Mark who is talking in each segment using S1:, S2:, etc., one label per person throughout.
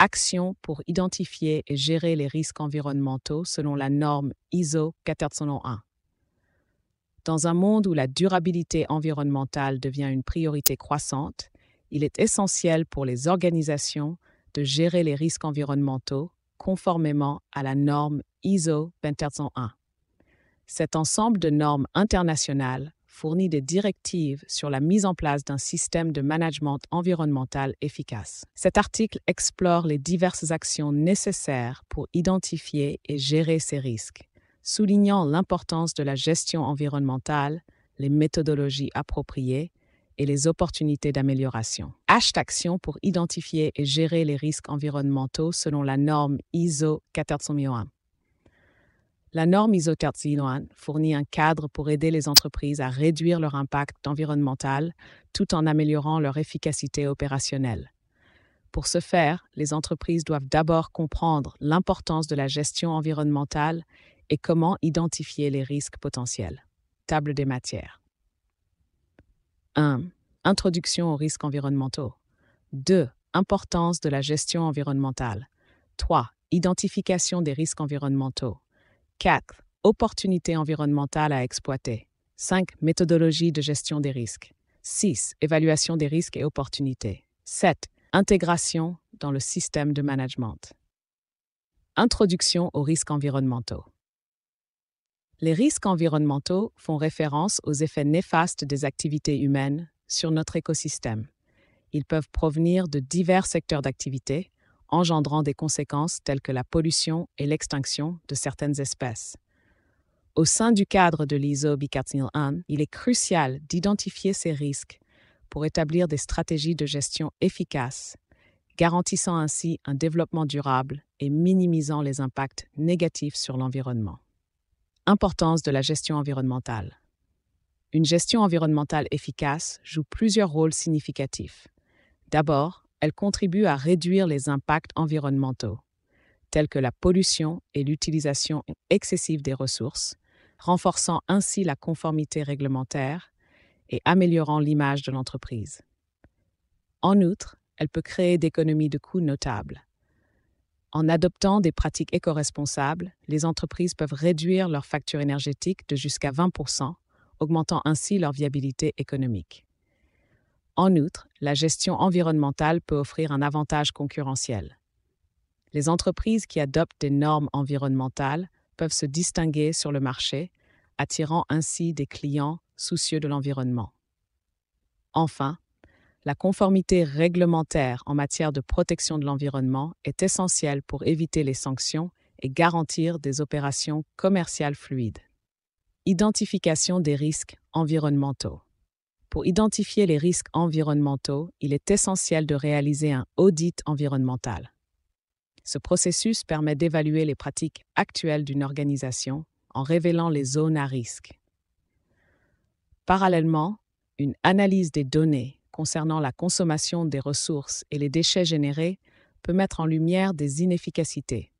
S1: Action pour identifier et gérer les risques environnementaux selon la norme ISO 1401. Dans un monde où la durabilité environnementale devient une priorité croissante, il est essentiel pour les organisations de gérer les risques environnementaux conformément à la norme ISO 2401. Cet ensemble de normes internationales fournit des directives sur la mise en place d'un système de management environnemental efficace. Cet article explore les diverses actions nécessaires pour identifier et gérer ces risques, soulignant l'importance de la gestion environnementale, les méthodologies appropriées et les opportunités d'amélioration. Action pour identifier et gérer les risques environnementaux selon la norme ISO 14001. La norme ISO 14001 fournit un cadre pour aider les entreprises à réduire leur impact environnemental tout en améliorant leur efficacité opérationnelle. Pour ce faire, les entreprises doivent d'abord comprendre l'importance de la gestion environnementale et comment identifier les risques potentiels. Table des matières. 1. Introduction aux risques environnementaux. 2. Importance de la gestion environnementale. 3. Identification des risques environnementaux. 4. Opportunités environnementales à exploiter. 5. Méthodologie de gestion des risques. 6. Évaluation des risques et opportunités. 7. Intégration dans le système de management. Introduction aux risques environnementaux. Les risques environnementaux font référence aux effets néfastes des activités humaines sur notre écosystème. Ils peuvent provenir de divers secteurs d'activité, engendrant des conséquences telles que la pollution et l'extinction de certaines espèces. Au sein du cadre de l'ISO 14001, 1 il est crucial d'identifier ces risques pour établir des stratégies de gestion efficaces, garantissant ainsi un développement durable et minimisant les impacts négatifs sur l'environnement. Importance de la gestion environnementale. Une gestion environnementale efficace joue plusieurs rôles significatifs. D'abord, elle contribue à réduire les impacts environnementaux, tels que la pollution et l'utilisation excessive des ressources, renforçant ainsi la conformité réglementaire et améliorant l'image de l'entreprise. En outre, elle peut créer d'économies de coûts notables. En adoptant des pratiques éco-responsables, les entreprises peuvent réduire leur facture énergétique de jusqu'à 20%, augmentant ainsi leur viabilité économique. En outre, la gestion environnementale peut offrir un avantage concurrentiel. Les entreprises qui adoptent des normes environnementales peuvent se distinguer sur le marché, attirant ainsi des clients soucieux de l'environnement. Enfin, la conformité réglementaire en matière de protection de l'environnement est essentielle pour éviter les sanctions et garantir des opérations commerciales fluides. Identification des risques environnementaux. Pour identifier les risques environnementaux, il est essentiel de réaliser un audit environnemental. Ce processus permet d'évaluer les pratiques actuelles d'une organisation en révélant les zones à risque. Parallèlement, une analyse des données concernant la consommation des ressources et les déchets générés peut mettre en lumière des inefficacités.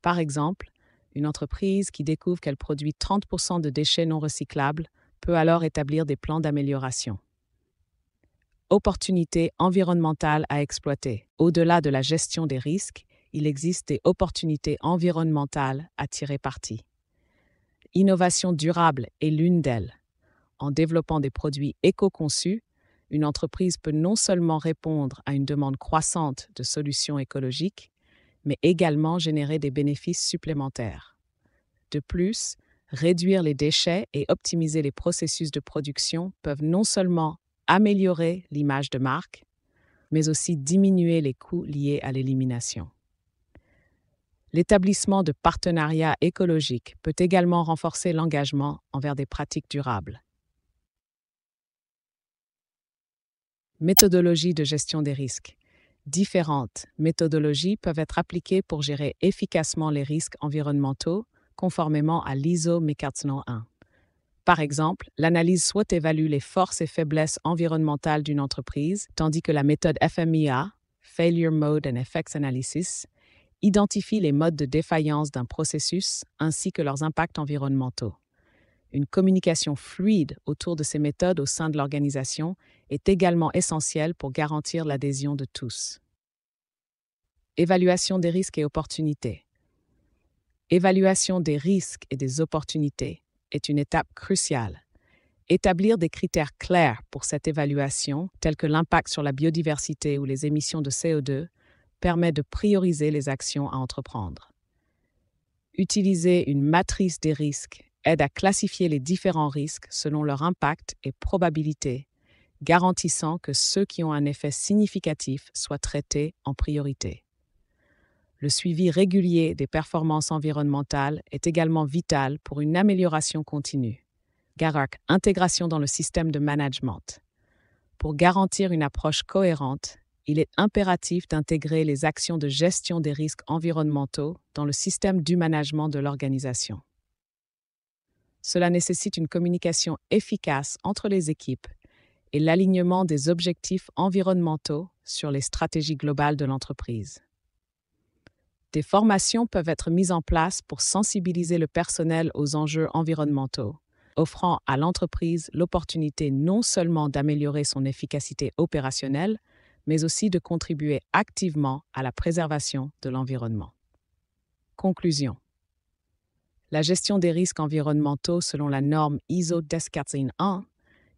S1: Par exemple, une entreprise qui découvre qu'elle produit 30% de déchets non recyclables peut alors établir des plans d'amélioration. Opportunités environnementales à exploiter. Au-delà de la gestion des risques, il existe des opportunités environnementales à tirer parti. Innovation durable est l'une d'elles. En développant des produits éco-conçus, une entreprise peut non seulement répondre à une demande croissante de solutions écologiques, mais également générer des bénéfices supplémentaires. De plus, réduire les déchets et optimiser les processus de production peuvent non seulement améliorer l'image de marque, mais aussi diminuer les coûts liés à l'élimination. L'établissement de partenariats écologiques peut également renforcer l'engagement envers des pratiques durables. Méthodologie de gestion des risques. Différentes méthodologies peuvent être appliquées pour gérer efficacement les risques environnementaux, conformément à l'ISO 1. Par exemple, l'analyse SWOT évalue les forces et faiblesses environnementales d'une entreprise, tandis que la méthode FMIA, Failure Mode and Effects Analysis, identifie les modes de défaillance d'un processus ainsi que leurs impacts environnementaux. Une communication fluide autour de ces méthodes au sein de l'organisation est également essentielle pour garantir l'adhésion de tous. Évaluation des risques et opportunités. Évaluation des risques et des opportunités est une étape cruciale. Établir des critères clairs pour cette évaluation, tels que l'impact sur la biodiversité ou les émissions de CO2, permet de prioriser les actions à entreprendre. Utiliser une matrice des risques aide à classifier les différents risques selon leur impact et probabilité, garantissant que ceux qui ont un effet significatif soient traités en priorité le suivi régulier des performances environnementales est également vital pour une amélioration continue. GARAC Intégration dans le système de management. Pour garantir une approche cohérente, il est impératif d'intégrer les actions de gestion des risques environnementaux dans le système du management de l'organisation. Cela nécessite une communication efficace entre les équipes et l'alignement des objectifs environnementaux sur les stratégies globales de l'entreprise des formations peuvent être mises en place pour sensibiliser le personnel aux enjeux environnementaux, offrant à l'entreprise l'opportunité non seulement d'améliorer son efficacité opérationnelle, mais aussi de contribuer activement à la préservation de l'environnement. Conclusion. La gestion des risques environnementaux selon la norme ISO 1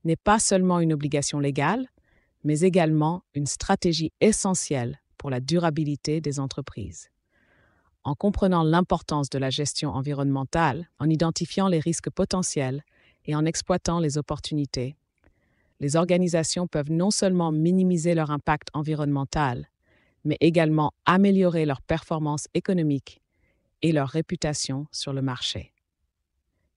S1: n'est pas seulement une obligation légale, mais également une stratégie essentielle pour la durabilité des entreprises en comprenant l'importance de la gestion environnementale, en identifiant les risques potentiels et en exploitant les opportunités. Les organisations peuvent non seulement minimiser leur impact environnemental, mais également améliorer leur performance économique et leur réputation sur le marché.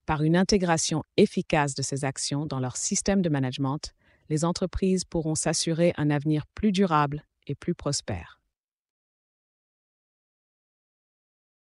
S1: Par une intégration efficace de ces actions dans leur système de management, les entreprises pourront s'assurer un avenir plus durable et plus prospère.